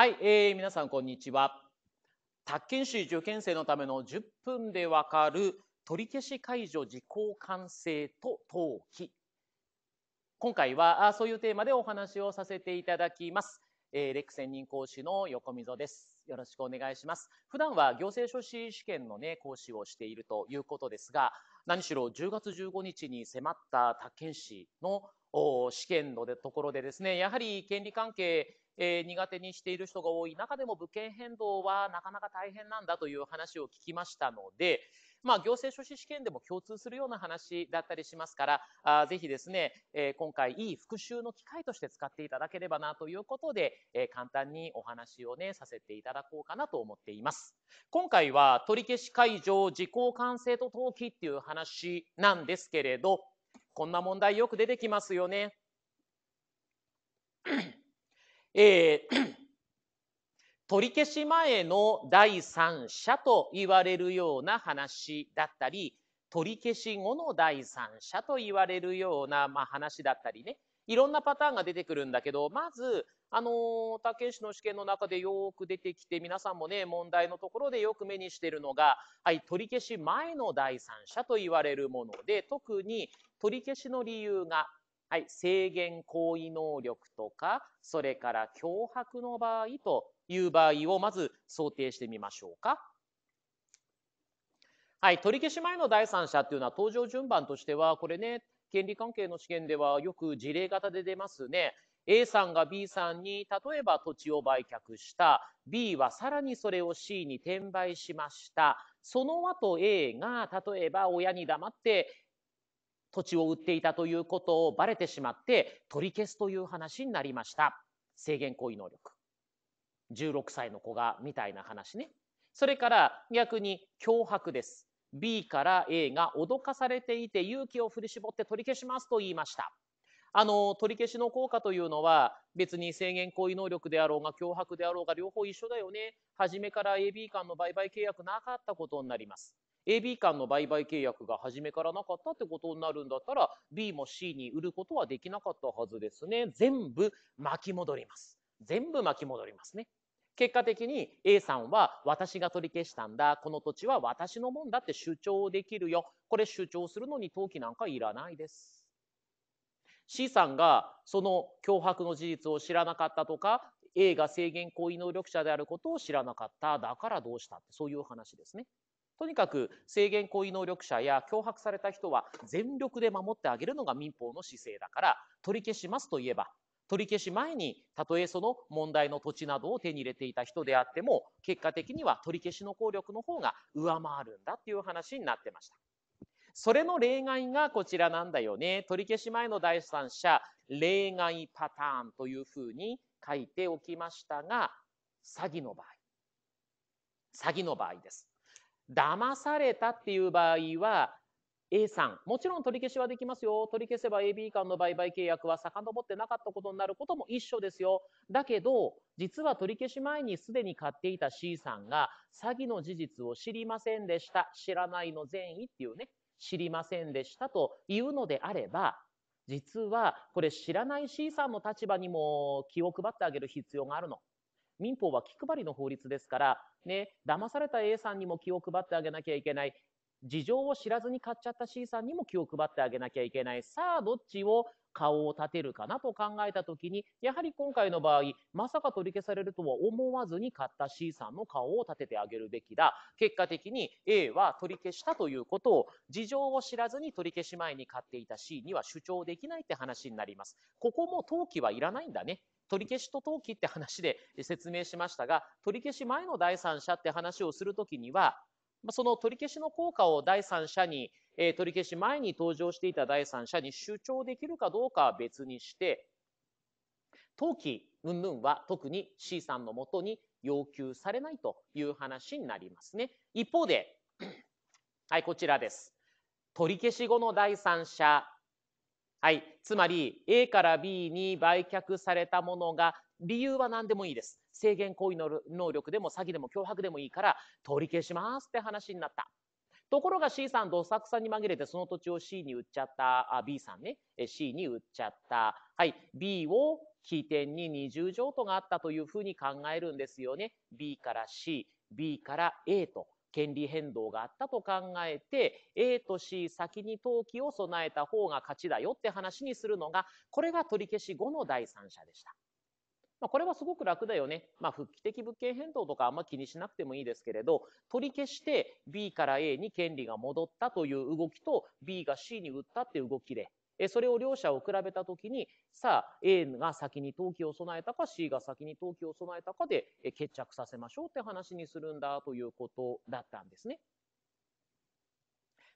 はい、えー、皆さんこんにちは。宅建士受験生のための10分でわかる取り消し解除時効完成と登記。今回はあそういうテーマでお話をさせていただきます。えー、レク専任講師の横溝です。よろしくお願いします。普段は行政書士試験のね、講師をしているということですが、何しろ10月15日に迫った宅建士の試験のところでですね、やはり権利関係えー、苦手にしている人が多い中でも物件変動はなかなか大変なんだという話を聞きましたので、まあ、行政書士試験でも共通するような話だったりしますから、あぜひですね、えー、今回いい復習の機会として使っていただければなということで、えー、簡単にお話をね、させていただこうかなと思っています。今回は取り消し解除、自己完成と登記っていう話なんですけれど、こんな問題よく出てきますよね。えー、取り消し前の第三者と言われるような話だったり取り消し後の第三者と言われるような、まあ、話だったりねいろんなパターンが出てくるんだけどまずあの竹内の試験の中でよく出てきて皆さんもね問題のところでよく目にしてるのが、はい、取り消し前の第三者と言われるもので特に取り消しの理由がはい、制限行為能力とか、それから脅迫の場合という場合をまず想定してみましょうか。はい、取り消し前の第三者っていうのは登場順番としては、これね、権利関係の試験ではよく事例型で出ますね。A さんが B さんに例えば土地を売却した B はさらにそれを C に転売しましたその後 A が例えば親に黙って土地を売っていたということをばれてしまって取り消すという話になりました制限行為能力16歳の子がみたいな話ねそれから逆に脅迫です B から A が脅かされていて勇気を振り絞って取り消しますと言いましたあの取り消しの効果というのは別に制限行為能力であろうが脅迫であろうが両方一緒だよね初めから AB 間の売買契約なかったことになります AB 間の売買契約が初めからなかったってことになるんだったら B も C に売ることはできなかったはずですね。全部巻き戻ります。全部巻き戻りますね。結果的に A さんは私が取り消したんだこの土地は私のもんだって主張できるよこれ主張するのに登記なんかいらないです C さんがその脅迫の事実を知らなかったとか A が制限行為能力者であることを知らなかっただからどうしたってそういう話ですねとにかく制限行為能力者や脅迫された人は全力で守ってあげるのが民法の姿勢だから取り消しますといえば取り消し前にたとえその問題の土地などを手に入れていた人であっても結果的には取り消しの効力の方が上回るんだっていう話になってました。それの例外がこちらなんだよね。取り消し前の第三者例外パターンというふうに書いておきましたが詐欺の場合詐欺の場合です。騙されたっていう場合は A さんもちろん取り消しはできますよ取り消せば AB 間の売買契約は遡ってなかったことになることも一緒ですよだけど実は取り消し前にすでに買っていた C さんが詐欺の事実を知りませんでした知らないの善意っていうね知りませんでしたというのであれば実はこれ知らない C さんの立場にも気を配ってあげる必要があるの。民法は気配りの法律ですから、ね、騙された A さんにも気を配ってあげなきゃいけない。事情を知らずに買っちゃった C さんにも気を配ってあげなきゃいけない。さあ、どっちを顔を立てるかなと考えた時に、やはり今回の場合、まさか取り消されるとは思わずに買った C さんの顔を立ててあげるべきだ。結果的に A は取り消したということを、事情を知らずに取り消し前に買っていた C には主張できないって話になります。ここも登記はいらないんだね。取り消しと登記って話で説明しましたが、取り消し前の第三者って話をするときには、その取り消しの効果を第三者に、え取り消し前に登場していた第三者に主張できるかどうかは別にして、登記ぬんは特に C さんのもとに要求されないという話になりますね。一方で、はい、こちらです。取り消し後の第三者、はい、つまり A から B に売却されたものが理由は何でもいいです。制限行為の能力でも詐欺でも脅迫でもいいから取り消しますって話になった。ところが C さんどさくさに紛れてその土地を C に売っちゃった。あ、B さんね。C に売っちゃった。はい。B を起点に二重譲渡があったというふうに考えるんですよね。B から C、B から A と。権利変動があったと考えて A と C 先に登記を備えた方が勝ちだよって話にするのがこれが取り消し後の第三者でした。まあ、これはすごく楽だよね。まあ、復帰的物件変動とかあんま気にしなくてもいいですけれど、取り消して B から A に権利が戻ったという動きと B が C に売ったっていう動きで、それを両者を比べたときに、さあ、A が先に登記を備えたか、C が先に登記を備えたかで決着させましょうって話にするんだということだったんですね。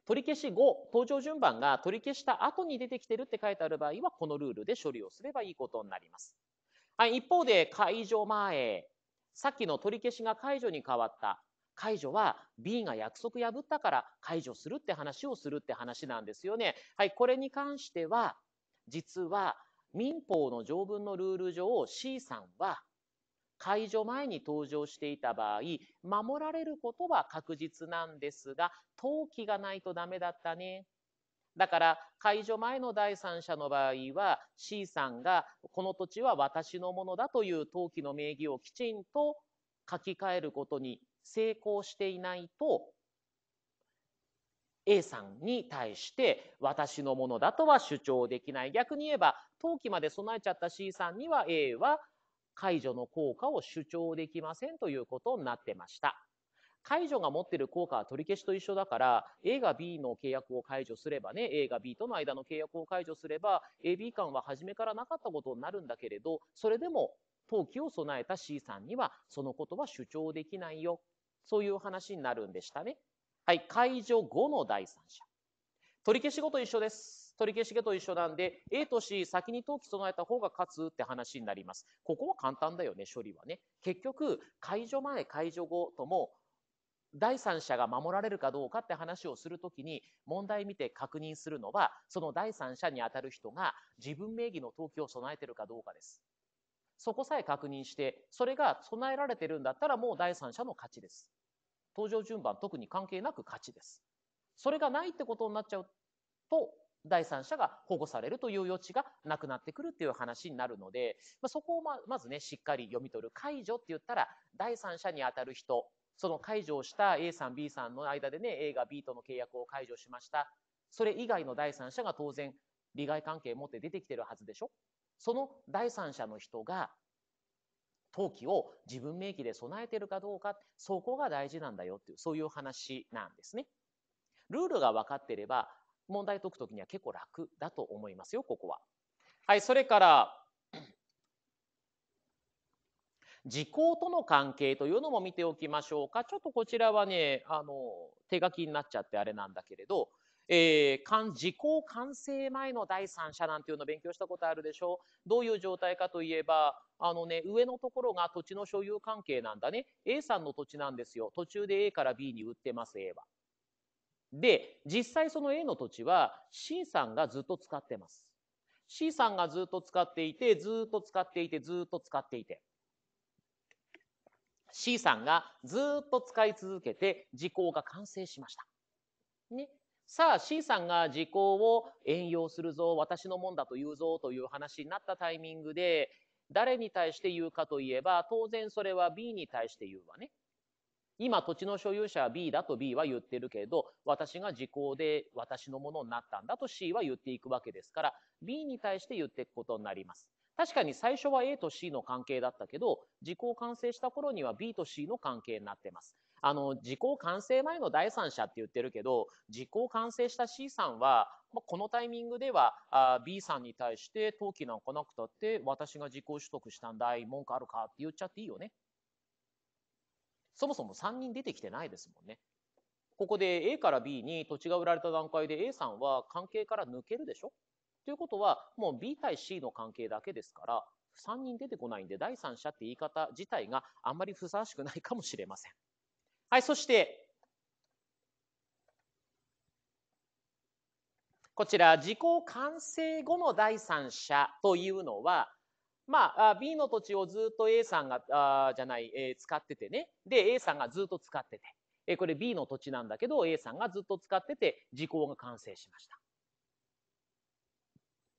取り消し後、登場順番が取り消した後に出てきてるって書いてある場合は、このルールで処理をすればいいことになります。はい、一方で解除前、さっきの取り消しが解除に変わった。解除は B が約束破ったから解除するって話をするって話なんですよね。はい、これに関しては、実は民法の条文のルール上 C さんは解除前に登場していた場合守られることは確実なんですが登記がないとダメだったねだから解除前の第三者の場合は C さんがこの土地は私のものだという登記の名義をきちんと書き換えることに成功していないと A さんに対して私のものだとは主張できない逆に言えば登記まで備えちゃった C さんには A は解除の効果を主張できませんということになってました。解除が持ってる効果は取り消しと一緒だから、A が B の契約を解除すればね、A が B との間の契約を解除すれば、AB 間は初めからなかったことになるんだけれど、それでも登記を備えた C さんには、そのことは主張できないよ。そういう話になるんでしたね。はい、解除後の第三者。取り消し後と一緒です。取り消し後と一緒なんで、A と C 先に登記備えた方が勝つって話になります。ここは簡単だよね、処理はね。結局、解除前、解除後とも、第三者が守られるかどうかって話をするときに問題見て確認するのはその第三者にあたる人が自分名義の登記を備えてるかどうかです。そこさえ確認してそれが備えられてるんだったらもう第三者の勝ちです。登場順番特に関係なく勝ちです。それがないってことになっちゃうと第三者が保護されるという余地がなくなってくるっていう話になるので、まあ、そこをままずねしっかり読み取る解除って言ったら第三者にあたる人その解除をした A さん B さんの間でね A が B との契約を解除しましたそれ以外の第三者が当然利害関係を持って出てきてるはずでしょその第三者の人が登記を自分名義で備えてるかどうかそこが大事なんだよっていうそういう話なんですね。ルールが分かってれば問題解くときには結構楽だと思いますよここは。はいそれから時効との関係というのも見ておきましょうか。ちょっとこちらはね、あの、手書きになっちゃってあれなんだけれど、えー、時効完成前の第三者なんていうのを勉強したことあるでしょうどういう状態かといえば、あのね、上のところが土地の所有関係なんだね。A さんの土地なんですよ。途中で A から B に売ってます、A は。で、実際その A の土地は C さんがずっと使ってます。C さんがずっと使っていて、ずっと使っていて、ずっと使っていて。C さんがずっと使い続けて時効が完成しました。ね。さあ C さんが時効を援用するぞ、私のもんだと言うぞという話になったタイミングで、誰に対して言うかといえば、当然それは B に対して言うわね。今土地の所有者は B だと B は言ってるけど、私が時効で私のものになったんだと C は言っていくわけですから、B に対して言っていくことになります。確かに最初は A と C の関係だったけど、時効完成した頃には B と C の関係になってます。あの、時効完成前の第三者って言ってるけど、時効完成した C さんは、まこのタイミングではあ B さんに対して登記なんかなくたって、私が時効取得したんだい、文句あるかって言っちゃっていいよね。そもそも3人出てきてないですもんね。ここで A から B に土地が売られた段階で A さんは関係から抜けるでしょということは、もう B 対 C の関係だけですから、3人出てこないんで、第三者って言い方自体があんまりふさわしくないかもしれません。はい、そして、こちら、自己完成後の第三者というのは、まあ、B の土地をずっと A さんが、あじゃない、えー、使っててね。で、A さんがずっと使ってて。えー、これ B の土地なんだけど、A さんがずっと使ってて、時効が完成しました。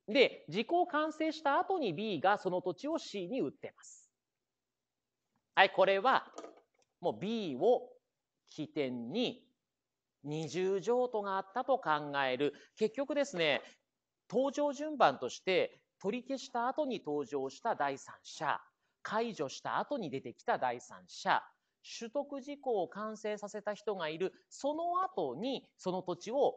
で、自己完成した後に B がその土地を C に売ってます。はい、これはもう B を起点に二重譲渡があったと考える。結局ですね、登場順番として取り消した後に登場した第三者、解除した後に出てきた第三者、取得事項を完成させた人がいる、その後にその土地を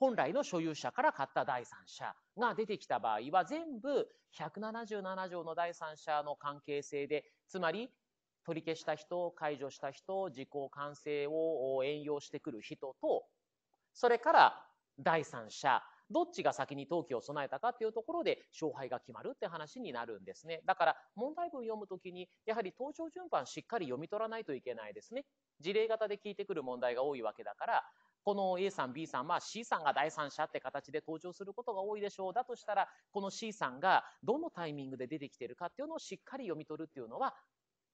本来の所有者から買った第三者が出てきた場合は全部177条の第三者の関係性で、つまり取り消した人、解除した人、自己完成を援用してくる人と、それから第三者、どっちが先に登記を備えたかっていうところで勝敗が決まるって話になるんですね。だから問題文読むときに、やはり登場順番しっかり読み取らないといけないですね。事例型で聞いてくる問題が多いわけだから、この A さん、B さん、C さんが第三者って形で登場することが多いでしょう。だとしたら、この C さんがどのタイミングで出てきてるかっていうのをしっかり読み取るっていうのは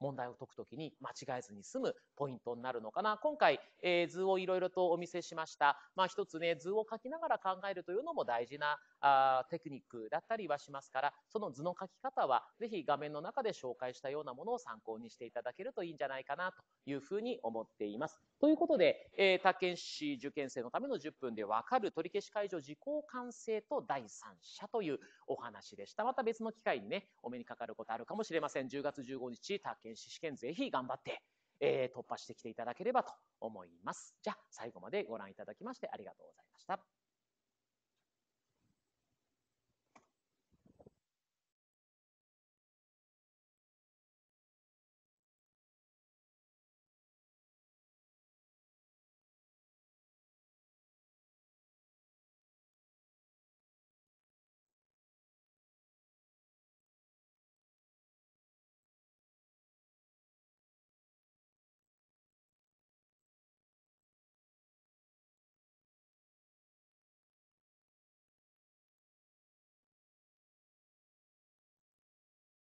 問題を解くときに間違えずに済むポイントになるのかな。今回、えー、図をいろいろとお見せしました。まあ一つね、図を書きながら考えるというのも大事なあテクニックだったりはしますから、その図の書き方はぜひ画面の中で紹介したようなものを参考にしていただけるといいんじゃないかなというふうに思っています。ということで、えー、宅建士受験生のための10分でわかる取り消し解除時効完成と第三者というお話でした。また別の機会にね、お目にかかることあるかもしれません。10月15日、宅建検試試験ぜひ頑張って、えー、突破してきていただければと思います。じゃあ、最後までご覧いただきましてありがとうございました。